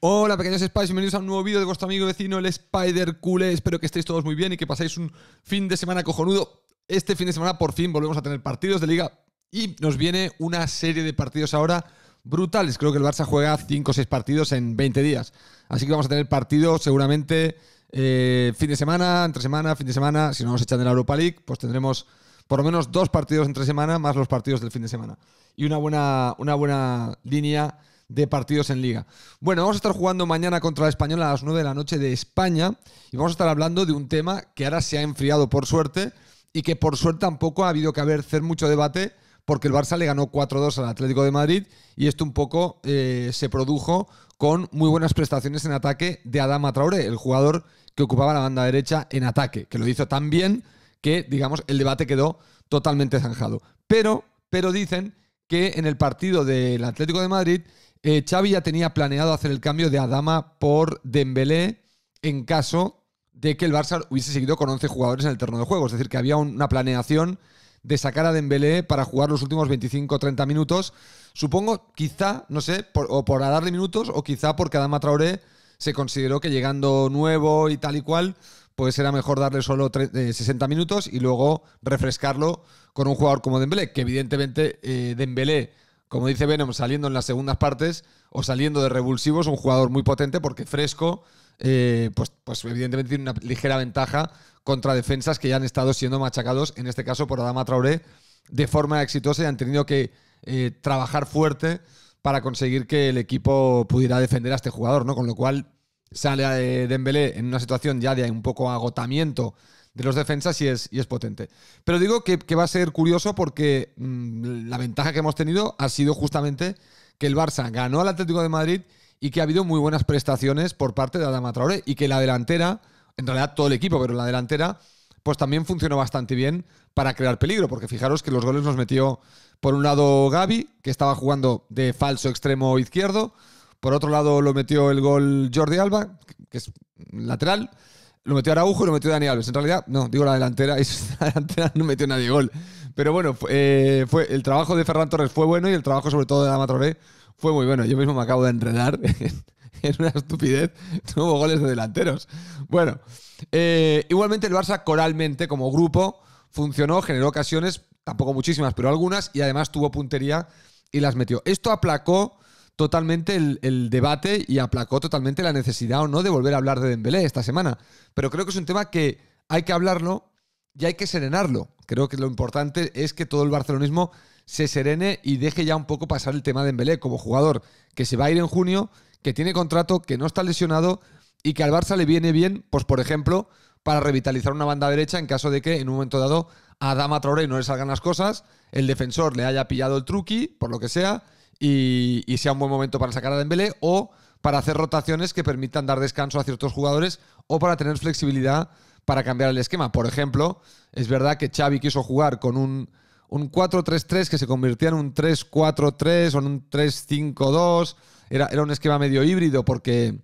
Hola, pequeños Spies, bienvenidos a un nuevo vídeo de vuestro amigo vecino, el Spider Cule. Espero que estéis todos muy bien y que paséis un fin de semana cojonudo. Este fin de semana por fin volvemos a tener partidos de liga y nos viene una serie de partidos ahora brutales. Creo que el Barça juega 5 o 6 partidos en 20 días. Así que vamos a tener partidos seguramente eh, fin de semana, entre semana, fin de semana. Si no nos echan en la Europa League, pues tendremos por lo menos dos partidos entre semana más los partidos del fin de semana. Y una buena, una buena línea de partidos en liga. Bueno, vamos a estar jugando mañana contra el Español a las 9 de la noche de España y vamos a estar hablando de un tema que ahora se ha enfriado por suerte y que por suerte tampoco ha habido que hacer mucho debate porque el Barça le ganó 4-2 al Atlético de Madrid y esto un poco eh, se produjo con muy buenas prestaciones en ataque de Adama Traoré, el jugador que ocupaba la banda derecha en ataque, que lo hizo tan bien que, digamos, el debate quedó totalmente zanjado. Pero, pero dicen que en el partido del Atlético de Madrid eh, Xavi ya tenía planeado hacer el cambio de Adama por Dembélé en caso de que el Barça hubiese seguido con 11 jugadores en el terreno de juego. Es decir, que había una planeación de sacar a Dembélé para jugar los últimos 25-30 minutos. Supongo, quizá, no sé, o por darle minutos o quizá porque Adama Traoré se consideró que llegando nuevo y tal y cual, pues era mejor darle solo 60 eh, minutos y luego refrescarlo con un jugador como Dembélé, que evidentemente eh, Dembélé como dice Venom, saliendo en las segundas partes o saliendo de revulsivos, un jugador muy potente porque fresco, eh, pues, pues, evidentemente tiene una ligera ventaja contra defensas que ya han estado siendo machacados, en este caso por Adama Traoré, de forma exitosa y han tenido que eh, trabajar fuerte para conseguir que el equipo pudiera defender a este jugador, ¿no? Con lo cual sale eh, Dembélé en una situación ya de un poco agotamiento de los defensas y es, y es potente. Pero digo que, va a ser curioso porque mm, la ventaja que hemos tenido ha sido justamente que el Barça ganó al Atlético de Madrid y que ha habido muy buenas prestaciones por parte de Adama Traoré y que la delantera, en realidad todo el equipo, pero la delantera, pues también funcionó bastante bien para crear peligro, porque fijaros que los goles nos metió por un lado Gaby, que estaba jugando de falso extremo izquierdo, por otro lado lo metió el gol Jordi Alba, que es lateral, lo metió Araujo y lo metió Dani Alves. En realidad, no, digo la delantera, y la delantera no metió nadie gol. Pero bueno, eh, el trabajo de Ferran Torres fue bueno y el trabajo sobre todo de amatore fue muy bueno. Yo mismo me acabo de enredar en, una estupidez. Tuvo goles de delanteros. Bueno, eh, igualmente el Barça coralmente, como grupo, funcionó, generó ocasiones, tampoco muchísimas, pero algunas, y además tuvo puntería y las metió. Esto aplacó totalmente el, debate y aplacó totalmente la necesidad o no de volver a hablar de Dembélé esta semana. Pero creo que es un tema que hay que hablarlo y hay que serenarlo. Creo que lo importante es que todo el barcelonismo se serene y deje ya un poco pasar el tema de Dembélé como jugador que se va a ir en junio, que tiene contrato, que no está lesionado y que al Barça le viene bien, pues por ejemplo, para revitalizar una banda derecha en caso de que en un momento dado a Dama Traoré no le salgan las cosas, el defensor le haya pillado el truqui, por lo que sea, y, sea un buen momento para sacar a Dembélé o para hacer rotaciones que permitan dar descanso a ciertos jugadores o para tener flexibilidad para cambiar el esquema. Por ejemplo, es verdad que Xavi quiso jugar con un, un 4-3-3 que se convertía en un 3-4-3 o en un 3-5-2. Era, era un esquema medio híbrido porque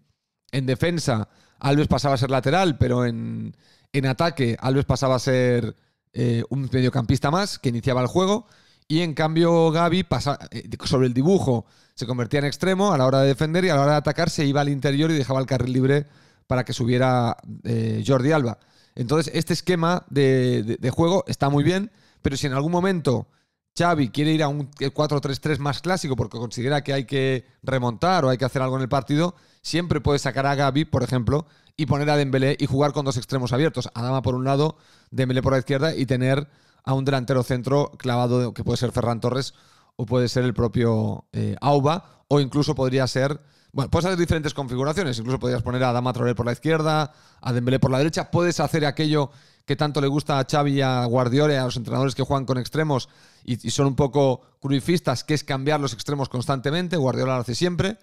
en defensa Alves pasaba a ser lateral, pero en, en ataque Alves pasaba a ser eh, un mediocampista más que iniciaba el juego. Y en cambio, Gaby pasa, eh, sobre el dibujo se convertía en extremo a la hora de defender y a la hora de atacar se iba al interior y dejaba el carril libre para que subiera eh, Jordi Alba. Entonces, este esquema de, juego está muy bien, pero si en algún momento Xavi quiere ir a un 4-3-3 más clásico porque considera que hay que remontar o hay que hacer algo en el partido, siempre puede sacar a Gaby, por ejemplo, y poner a Dembélé y jugar con dos extremos abiertos. Adama por un lado, Dembélé por la izquierda y tener a un delantero centro clavado que puede ser Ferran Torres o puede ser el propio eh, Auba o incluso podría ser... Bueno, puedes hacer diferentes configuraciones, incluso podrías poner a Dama Traoré por la izquierda, a Dembélé por la derecha, puedes hacer aquello que tanto le gusta a Xavi y a Guardiola, a los entrenadores que juegan con extremos y, son un poco cruifistas, que es cambiar los extremos constantemente, Guardiola lo hace siempre,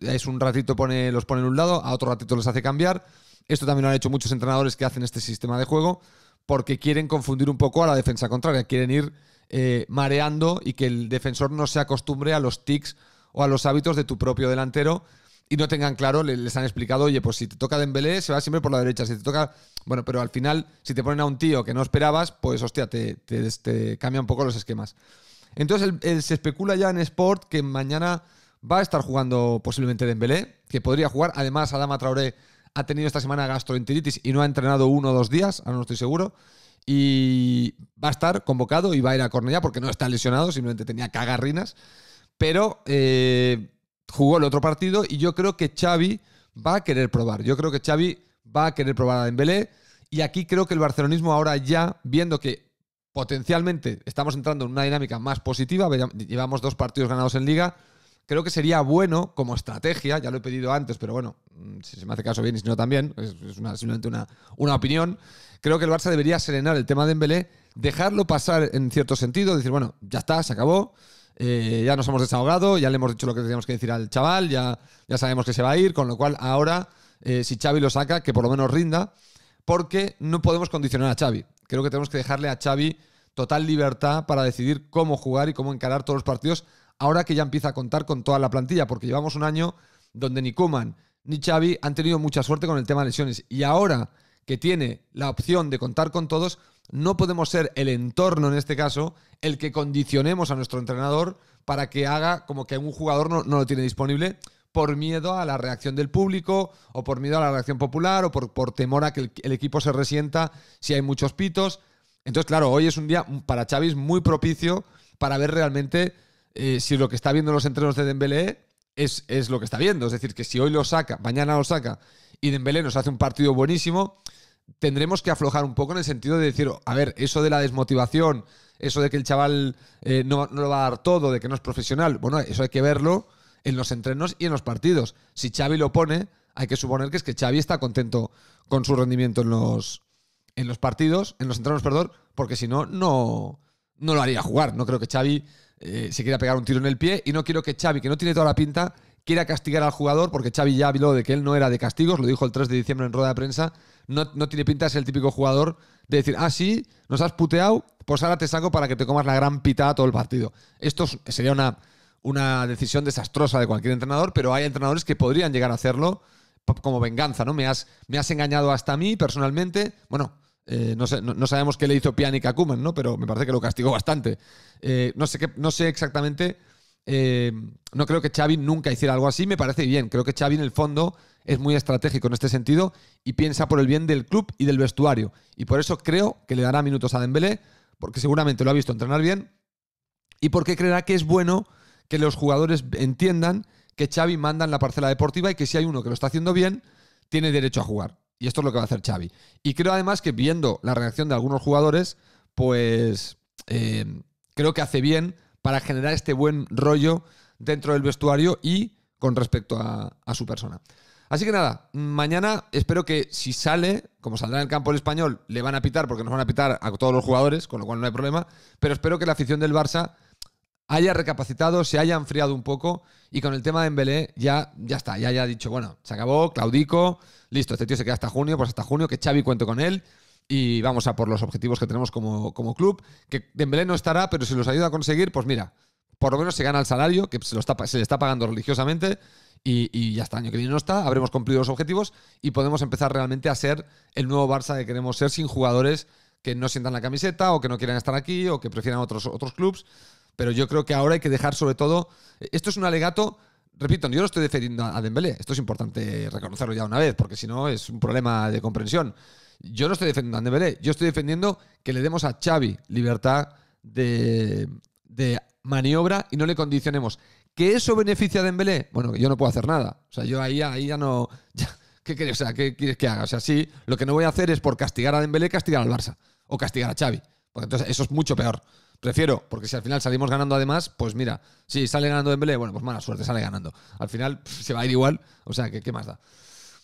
es un ratito pone, los pone en un lado, a otro ratito los hace cambiar, esto también lo han hecho muchos entrenadores que hacen este sistema de juego, porque quieren confundir un poco a la defensa contraria, quieren ir eh, mareando y que el defensor no se acostumbre a los tics o a los hábitos de tu propio delantero y no tengan claro, les han explicado, oye, pues si te toca Dembélé, se va siempre por la derecha, si te toca... Bueno, pero al final, si te ponen a un tío que no esperabas, pues hostia, te, te, un poco los esquemas. Entonces se especula ya en Sport que mañana va a estar jugando posiblemente Dembélé, que podría jugar. Además, Adama Traoré ha tenido esta semana gastroenteritis y no ha entrenado uno o dos días, ahora no estoy seguro. Y va a estar convocado y va a ir a Cornellá porque no está lesionado, simplemente tenía cagarrinas. Pero eh, jugó el otro partido y yo creo que Xavi va a querer probar. Yo creo que Xavi va a querer probar a Dembélé. Y aquí creo que el barcelonismo ahora ya, viendo que potencialmente estamos entrando en una dinámica más positiva, llevamos dos partidos ganados en liga, Creo que sería bueno como estrategia, ya lo he pedido antes, pero bueno, mm, si se me hace caso bien y si no también, es, simplemente una, opinión. Creo que el Barça debería serenar el tema de Embelé, dejarlo pasar en cierto sentido, decir, bueno, ya está, se acabó, eh, ya nos hemos desahogado, ya le hemos dicho lo que teníamos que decir al chaval, ya, ya sabemos que se va a ir, con lo cual ahora, eh, si Xavi lo saca, que por lo menos rinda, porque no podemos condicionar a Xavi. Creo que tenemos que dejarle a Xavi total libertad para decidir cómo jugar y cómo encarar todos los partidos ahora que ya empieza a contar con toda la plantilla, porque llevamos un año donde ni Kuman ni Xavi han tenido mucha suerte con el tema de lesiones. Y ahora que tiene la opción de contar con todos, no podemos ser el entorno en este caso el que condicionemos a nuestro entrenador para que haga como que un jugador no, no lo tiene disponible por miedo a la reacción del público o por miedo a la reacción popular o por, temor a que el, el, equipo se resienta si hay muchos pitos. Entonces, claro, hoy es un día para Xavi muy propicio para ver realmente eh, si lo que está viendo en los entrenos de Dembélé es, es lo que está viendo. Es decir, que si hoy lo saca, mañana lo saca y Dembélé nos hace un partido buenísimo, tendremos que aflojar un poco en el sentido de decir, a ver, eso de la desmotivación, eso de que el chaval eh, no, lo va a dar todo, de que no es profesional, bueno, eso hay que verlo en los entrenos y en los partidos. Si Xavi lo pone, hay que suponer que es que Xavi está contento con su rendimiento en los, en los partidos, en los entrenos, perdón, porque si no, no, no lo haría jugar. No creo que Xavi eh, se quiera pegar un tiro en el pie y no quiero que Xavi, que no tiene toda la pinta, quiera castigar al jugador, porque Xavi ya habló de que él no era de castigos, lo dijo el 3 de diciembre en rueda de prensa, no, no tiene pinta de el típico jugador de decir, ah, sí, nos has puteado, pues ahora te saco para que te comas la gran pitada todo el partido. Esto sería una, una decisión desastrosa de cualquier entrenador, pero hay entrenadores que podrían llegar a hacerlo como venganza, ¿no? Me has, me has engañado hasta a mí personalmente, bueno, eh, no, sabemos qué le hizo Pjanic a ¿no? Pero me parece que lo castigó bastante. Eh, no, sé no sé exactamente. Eh, no creo que Xavi nunca hiciera algo así. Me parece bien. Creo que Xavi en el fondo es muy estratégico en este sentido y piensa por el bien del club y del vestuario. Y por eso creo que le dará minutos a Dembélé, porque seguramente lo ha visto entrenar bien y porque creerá que es bueno que los jugadores entiendan que Xavi manda en la parcela deportiva y que si hay uno que lo está haciendo bien, tiene derecho a jugar. Y esto es lo que va a hacer Xavi. Y creo además que viendo la reacción de algunos jugadores, pues eh, creo que hace bien para generar este buen rollo dentro del vestuario y con respecto a su persona. Así que nada, mañana espero que si sale, como saldrá en el campo el español, le van a pitar porque nos van a pitar a todos los jugadores, con lo cual no hay problema, pero espero que la afición del Barça haya recapacitado, se haya enfriado un poco y con el tema de Embelé ya, ya está, ya haya dicho, bueno, se acabó, claudico, listo, este tío se queda hasta junio, pues hasta junio, que Xavi cuente con él y vamos a por los objetivos que tenemos como, como club, que Dembélé no estará, pero si los ayuda a conseguir, pues mira, por lo menos se gana el salario, que se, lo está, se le está pagando religiosamente y, ya está, año que viene no está, habremos cumplido los objetivos y podemos empezar realmente a ser el nuevo Barça que queremos ser sin jugadores que no sientan la camiseta o que no quieran estar aquí o que prefieran otros, otros clubes. Pero yo creo que ahora hay que dejar sobre todo. Eh, esto es un alegato. Repito, yo no estoy defendiendo a Dembélé. Esto es importante reconocerlo ya una vez, porque si no es un problema de comprensión. Yo no estoy defendiendo a Dembélé. Yo estoy defendiendo que le demos a Xavi libertad de, maniobra y no le condicionemos. ¿Que eso beneficia a Dembélé? Bueno, yo no puedo hacer nada. O sea, yo ahí, ahí ya no... ¿qué, quieres, sea, quieres que haga? O sea, sí, lo que no voy a hacer es por castigar a Dembélé, castigar al Barça. O castigar a Xavi. Porque entonces eso es mucho peor. Prefiero, porque si al final salimos ganando además, pues mira, si sale ganando Dembélé, bueno, pues mala suerte, sale ganando. Al final se va a ir igual, o sea, qué más da?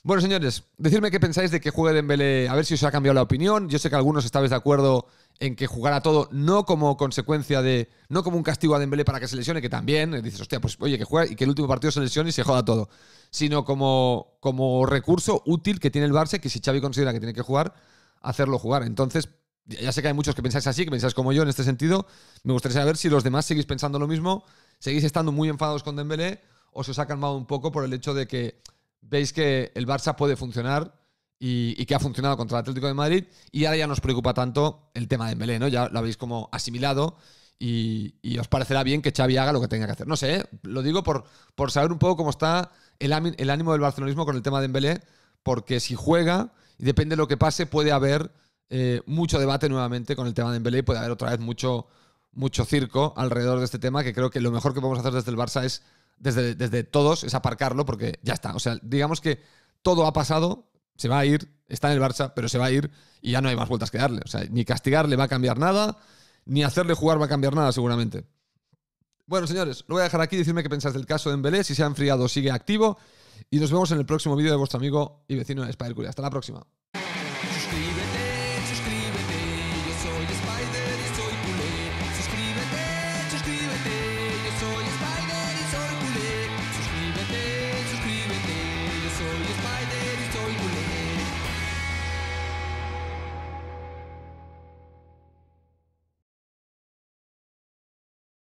Bueno, señores, decirme qué pensáis de que juegue Dembélé, a ver si os ha cambiado la opinión. Yo sé que algunos estabais de acuerdo en que jugara todo, no como consecuencia de, no como un castigo a Dembélé para que se lesione, que también, eh, dices, hostia, pues oye, que juegue y que el último partido se lesione y se joda todo, sino como, como recurso útil que tiene el Barça, que si Xavi considera que tiene que jugar, hacerlo jugar. Entonces, ya sé que hay muchos que pensáis así, que pensáis como yo en este sentido. Me gustaría saber si los demás seguís pensando lo mismo, seguís estando muy enfadados con Dembélé o se os ha calmado un poco por el hecho de que veis que el Barça puede funcionar y, que ha funcionado contra el Atlético de Madrid y ahora ya no os preocupa tanto el tema de Dembélé, ¿no? Ya lo habéis como asimilado y, os parecerá bien que Xavi haga lo que tenga que hacer. No sé, ¿eh? lo digo por, por saber un poco cómo está el, ánimo del barcelonismo con el tema de Dembélé, porque si juega, y depende de lo que pase, puede haber eh, mucho debate nuevamente con el tema de Dembélé y puede haber otra vez mucho, mucho circo alrededor de este tema, que creo que lo mejor que podemos hacer desde el Barça es, desde, desde todos, es aparcarlo porque ya está. O sea, digamos que todo ha pasado, se va a ir, está en el Barça, pero se va a ir y ya no hay más vueltas que darle. O sea, ni castigarle va a cambiar nada, ni hacerle jugar va a cambiar nada seguramente. Bueno, señores, lo voy a dejar aquí. Decirme qué pensáis del caso de Embelé. Si se ha enfriado, sigue activo. Y nos vemos en el próximo vídeo de vuestro amigo y vecino de Spider Hasta la próxima.